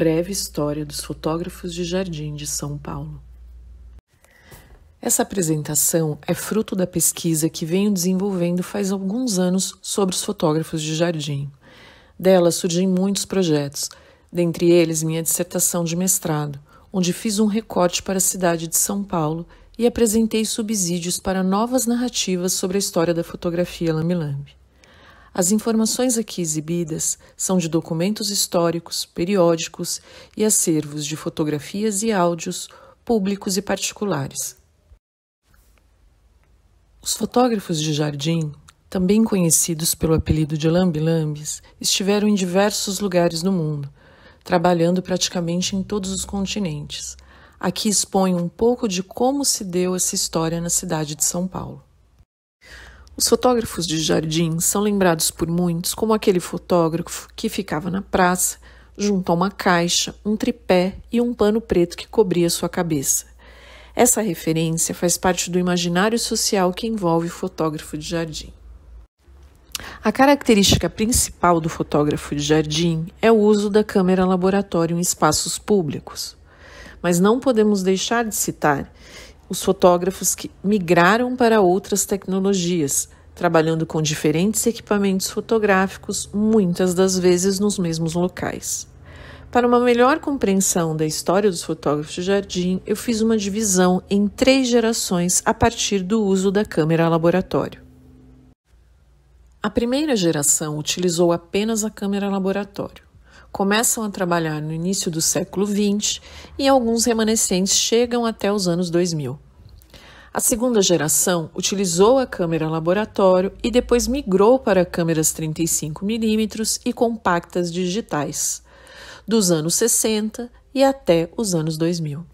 Breve História dos Fotógrafos de Jardim de São Paulo. Essa apresentação é fruto da pesquisa que venho desenvolvendo faz alguns anos sobre os fotógrafos de jardim. Dela surgem muitos projetos, dentre eles minha dissertação de mestrado, onde fiz um recorte para a cidade de São Paulo e apresentei subsídios para novas narrativas sobre a história da fotografia lambi as informações aqui exibidas são de documentos históricos, periódicos e acervos de fotografias e áudios públicos e particulares. Os fotógrafos de jardim, também conhecidos pelo apelido de Lambilambis, estiveram em diversos lugares do mundo, trabalhando praticamente em todos os continentes. Aqui expõe um pouco de como se deu essa história na cidade de São Paulo. Os fotógrafos de jardim são lembrados por muitos como aquele fotógrafo que ficava na praça, junto a uma caixa, um tripé e um pano preto que cobria sua cabeça. Essa referência faz parte do imaginário social que envolve o fotógrafo de jardim. A característica principal do fotógrafo de jardim é o uso da câmera laboratório em espaços públicos. Mas não podemos deixar de citar os fotógrafos que migraram para outras tecnologias, trabalhando com diferentes equipamentos fotográficos, muitas das vezes nos mesmos locais. Para uma melhor compreensão da história dos fotógrafos de jardim, eu fiz uma divisão em três gerações a partir do uso da câmera laboratório. A primeira geração utilizou apenas a câmera laboratório começam a trabalhar no início do século XX e alguns remanescentes chegam até os anos 2000. A segunda geração utilizou a câmera laboratório e depois migrou para câmeras 35mm e compactas digitais, dos anos 60 e até os anos 2000.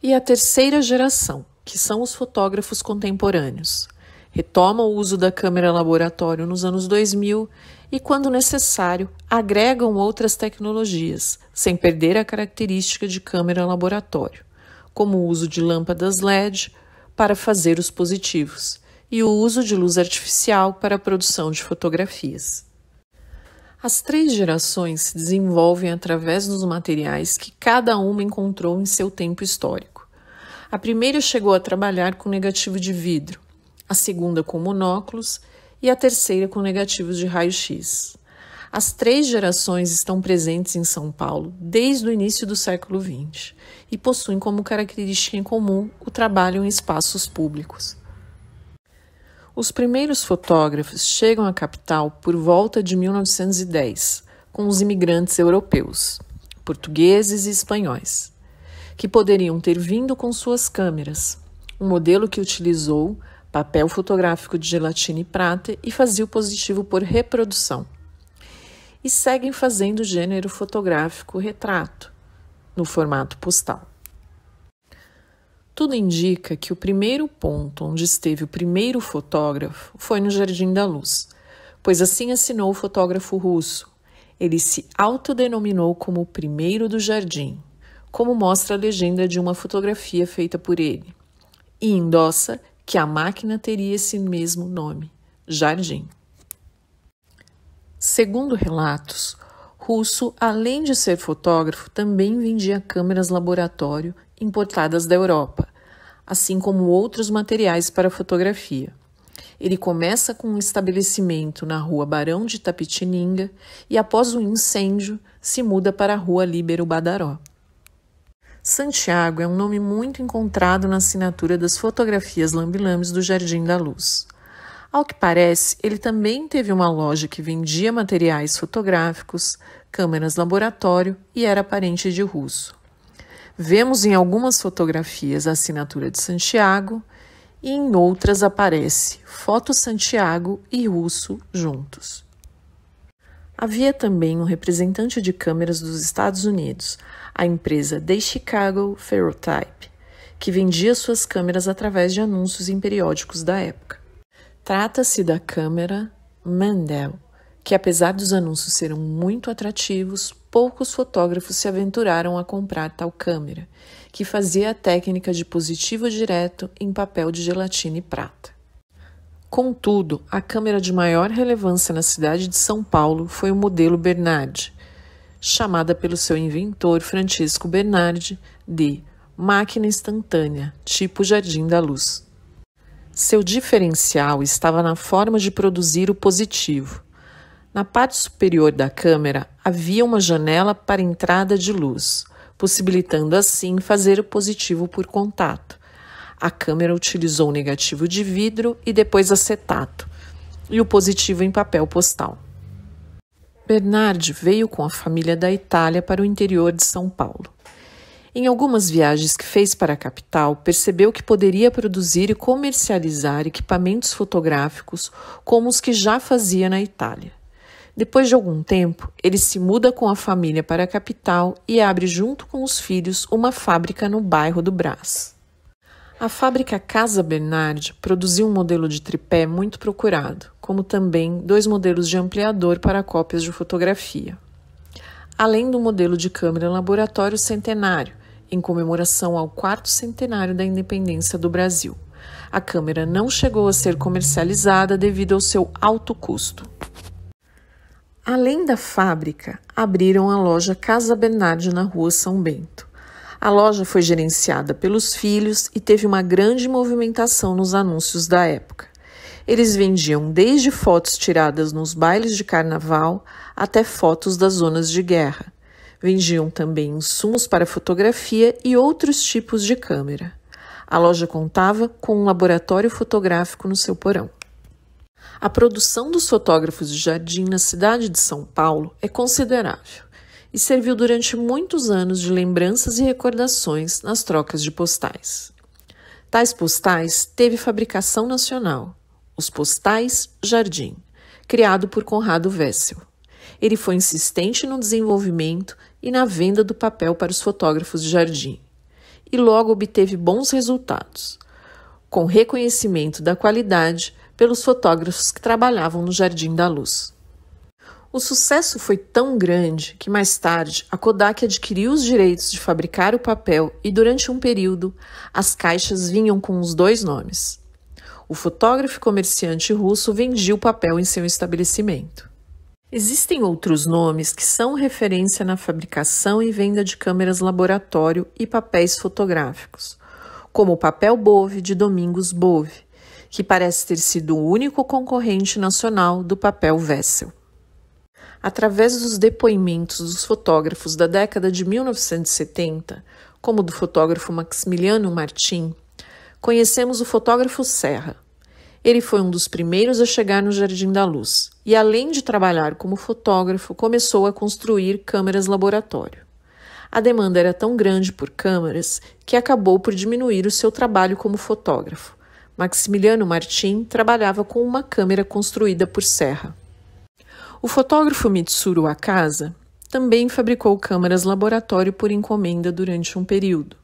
E a terceira geração, que são os fotógrafos contemporâneos, retoma o uso da câmera laboratório nos anos 2000 e, quando necessário, agregam outras tecnologias, sem perder a característica de câmera laboratório, como o uso de lâmpadas LED para fazer os positivos e o uso de luz artificial para a produção de fotografias. As três gerações se desenvolvem através dos materiais que cada uma encontrou em seu tempo histórico. A primeira chegou a trabalhar com negativo de vidro, a segunda com monóculos e a terceira com negativos de raio-x. As três gerações estão presentes em São Paulo desde o início do século XX e possuem como característica em comum o trabalho em espaços públicos. Os primeiros fotógrafos chegam à capital por volta de 1910, com os imigrantes europeus, portugueses e espanhóis, que poderiam ter vindo com suas câmeras, um modelo que utilizou papel fotográfico de gelatina e prata e fazia o positivo por reprodução. E seguem fazendo gênero fotográfico retrato, no formato postal. Tudo indica que o primeiro ponto onde esteve o primeiro fotógrafo foi no Jardim da Luz, pois assim assinou o fotógrafo russo. Ele se autodenominou como o primeiro do jardim, como mostra a legenda de uma fotografia feita por ele, e endossa que a máquina teria esse mesmo nome, Jardim. Segundo relatos, Russo, além de ser fotógrafo, também vendia câmeras laboratório importadas da Europa, assim como outros materiais para fotografia. Ele começa com um estabelecimento na rua Barão de Tapetininga e, após um incêndio, se muda para a rua Líbero Badaró. Santiago é um nome muito encontrado na assinatura das fotografias Lambilames do Jardim da Luz. Ao que parece, ele também teve uma loja que vendia materiais fotográficos, câmeras laboratório e era parente de russo. Vemos em algumas fotografias a assinatura de Santiago e em outras aparece Foto Santiago e Russo juntos. Havia também um representante de câmeras dos Estados Unidos, a empresa The Chicago Ferrotype, que vendia suas câmeras através de anúncios em periódicos da época. Trata-se da câmera Mandel, que apesar dos anúncios serem muito atrativos, poucos fotógrafos se aventuraram a comprar tal câmera, que fazia a técnica de positivo direto em papel de gelatina e prata. Contudo, a câmera de maior relevância na cidade de São Paulo foi o modelo Bernardi, chamada pelo seu inventor Francisco Bernardi de máquina instantânea, tipo Jardim da Luz. Seu diferencial estava na forma de produzir o positivo. Na parte superior da câmera havia uma janela para entrada de luz, possibilitando assim fazer o positivo por contato a câmera utilizou o negativo de vidro e depois acetato, e o positivo em papel postal. Bernard veio com a família da Itália para o interior de São Paulo. Em algumas viagens que fez para a capital, percebeu que poderia produzir e comercializar equipamentos fotográficos como os que já fazia na Itália. Depois de algum tempo, ele se muda com a família para a capital e abre, junto com os filhos, uma fábrica no bairro do Brás. A fábrica Casa Bernard produziu um modelo de tripé muito procurado, como também dois modelos de ampliador para cópias de fotografia. Além do modelo de câmera laboratório centenário, em comemoração ao quarto centenário da independência do Brasil. A câmera não chegou a ser comercializada devido ao seu alto custo. Além da fábrica, abriram a loja Casa Bernard na rua São Bento. A loja foi gerenciada pelos filhos e teve uma grande movimentação nos anúncios da época. Eles vendiam desde fotos tiradas nos bailes de carnaval até fotos das zonas de guerra. Vendiam também insumos para fotografia e outros tipos de câmera. A loja contava com um laboratório fotográfico no seu porão. A produção dos fotógrafos de jardim na cidade de São Paulo é considerável e serviu durante muitos anos de lembranças e recordações nas trocas de postais. Tais postais teve fabricação nacional, os Postais Jardim, criado por Conrado Wessel. Ele foi insistente no desenvolvimento e na venda do papel para os fotógrafos de jardim, e logo obteve bons resultados, com reconhecimento da qualidade pelos fotógrafos que trabalhavam no Jardim da Luz. O sucesso foi tão grande que mais tarde a Kodak adquiriu os direitos de fabricar o papel e durante um período as caixas vinham com os dois nomes. O fotógrafo comerciante russo vendia o papel em seu estabelecimento. Existem outros nomes que são referência na fabricação e venda de câmeras laboratório e papéis fotográficos, como o papel Bove de Domingos Bove, que parece ter sido o único concorrente nacional do papel Vessel através dos depoimentos dos fotógrafos da década de 1970, como do fotógrafo Maximiliano Martin, conhecemos o fotógrafo Serra. Ele foi um dos primeiros a chegar no Jardim da Luz e, além de trabalhar como fotógrafo, começou a construir câmeras laboratório. A demanda era tão grande por câmeras que acabou por diminuir o seu trabalho como fotógrafo. Maximiliano Martin trabalhava com uma câmera construída por Serra. O fotógrafo Mitsuru Akasa também fabricou câmaras laboratório por encomenda durante um período.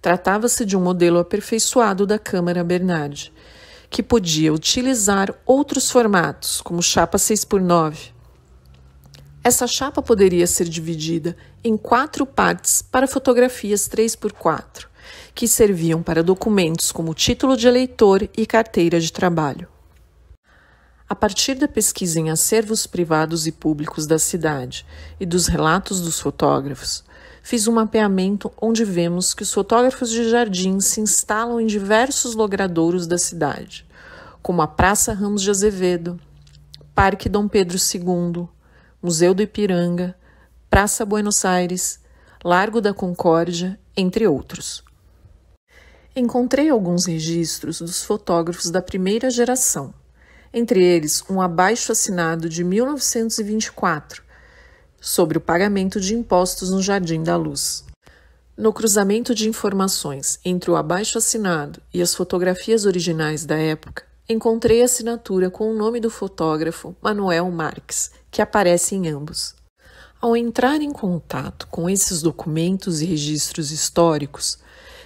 Tratava-se de um modelo aperfeiçoado da câmara Bernard, que podia utilizar outros formatos, como chapa 6x9. Essa chapa poderia ser dividida em quatro partes para fotografias 3x4, que serviam para documentos como título de eleitor e carteira de trabalho. A partir da pesquisa em acervos privados e públicos da cidade e dos relatos dos fotógrafos, fiz um mapeamento onde vemos que os fotógrafos de jardim se instalam em diversos logradouros da cidade, como a Praça Ramos de Azevedo, Parque Dom Pedro II, Museu do Ipiranga, Praça Buenos Aires, Largo da Concórdia, entre outros. Encontrei alguns registros dos fotógrafos da primeira geração entre eles um abaixo-assinado de 1924 sobre o pagamento de impostos no Jardim da Luz. No cruzamento de informações entre o abaixo-assinado e as fotografias originais da época, encontrei a assinatura com o nome do fotógrafo Manuel Marques, que aparece em ambos. Ao entrar em contato com esses documentos e registros históricos,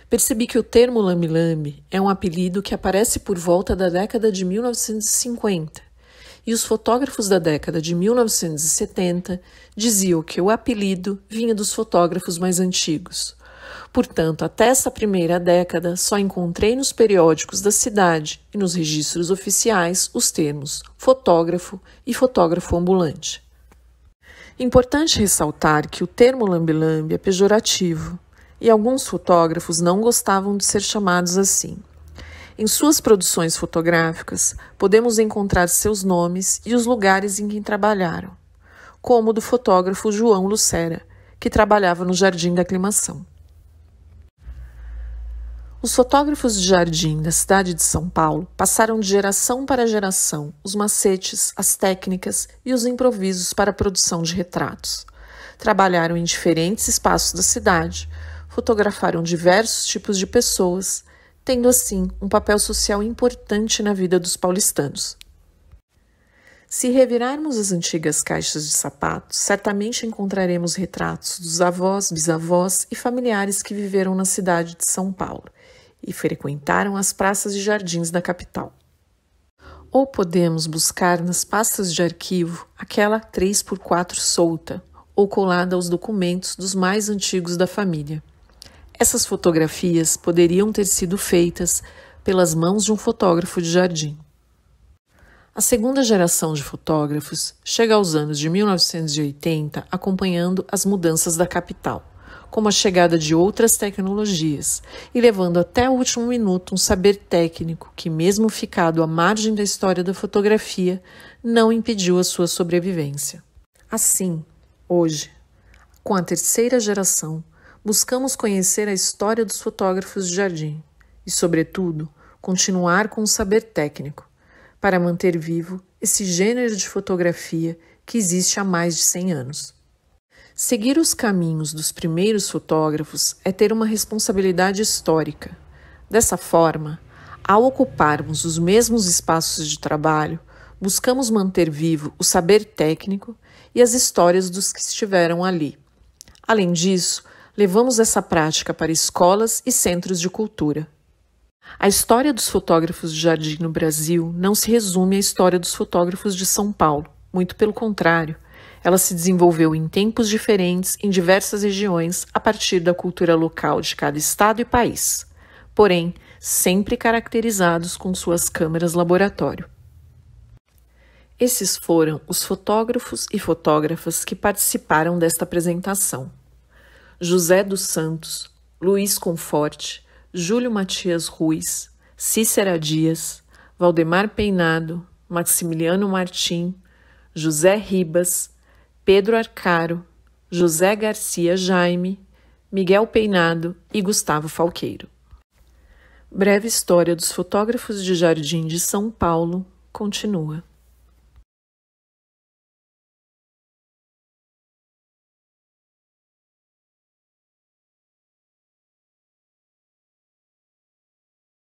Percebi que o termo lame-lame é um apelido que aparece por volta da década de 1950, e os fotógrafos da década de 1970 diziam que o apelido vinha dos fotógrafos mais antigos. Portanto, até essa primeira década, só encontrei nos periódicos da cidade e nos registros oficiais os termos fotógrafo e fotógrafo ambulante. Importante ressaltar que o termo lambi é pejorativo e alguns fotógrafos não gostavam de ser chamados assim. Em suas produções fotográficas, podemos encontrar seus nomes e os lugares em que trabalharam, como o do fotógrafo João Lucera, que trabalhava no Jardim da Aclimação. Os fotógrafos de jardim da cidade de São Paulo passaram de geração para geração os macetes, as técnicas e os improvisos para a produção de retratos. Trabalharam em diferentes espaços da cidade, fotografaram diversos tipos de pessoas, tendo assim um papel social importante na vida dos paulistanos. Se revirarmos as antigas caixas de sapatos, certamente encontraremos retratos dos avós, bisavós e familiares que viveram na cidade de São Paulo e frequentaram as praças e jardins da capital. Ou podemos buscar nas pastas de arquivo aquela 3x4 solta ou colada aos documentos dos mais antigos da família. Essas fotografias poderiam ter sido feitas pelas mãos de um fotógrafo de jardim. A segunda geração de fotógrafos chega aos anos de 1980 acompanhando as mudanças da capital, como a chegada de outras tecnologias, e levando até o último minuto um saber técnico que, mesmo ficado à margem da história da fotografia, não impediu a sua sobrevivência. Assim, hoje, com a terceira geração, buscamos conhecer a história dos fotógrafos de jardim e, sobretudo, continuar com o saber técnico para manter vivo esse gênero de fotografia que existe há mais de 100 anos. Seguir os caminhos dos primeiros fotógrafos é ter uma responsabilidade histórica. Dessa forma, ao ocuparmos os mesmos espaços de trabalho, buscamos manter vivo o saber técnico e as histórias dos que estiveram ali. Além disso, levamos essa prática para escolas e centros de cultura. A história dos fotógrafos de jardim no Brasil não se resume à história dos fotógrafos de São Paulo, muito pelo contrário. Ela se desenvolveu em tempos diferentes em diversas regiões a partir da cultura local de cada estado e país, porém sempre caracterizados com suas câmeras laboratório. Esses foram os fotógrafos e fotógrafas que participaram desta apresentação. José dos Santos, Luiz Conforte, Júlio Matias Ruiz, Cícera Dias, Valdemar Peinado, Maximiliano Martim, José Ribas, Pedro Arcaro, José Garcia Jaime, Miguel Peinado e Gustavo Falqueiro. Breve História dos Fotógrafos de Jardim de São Paulo continua.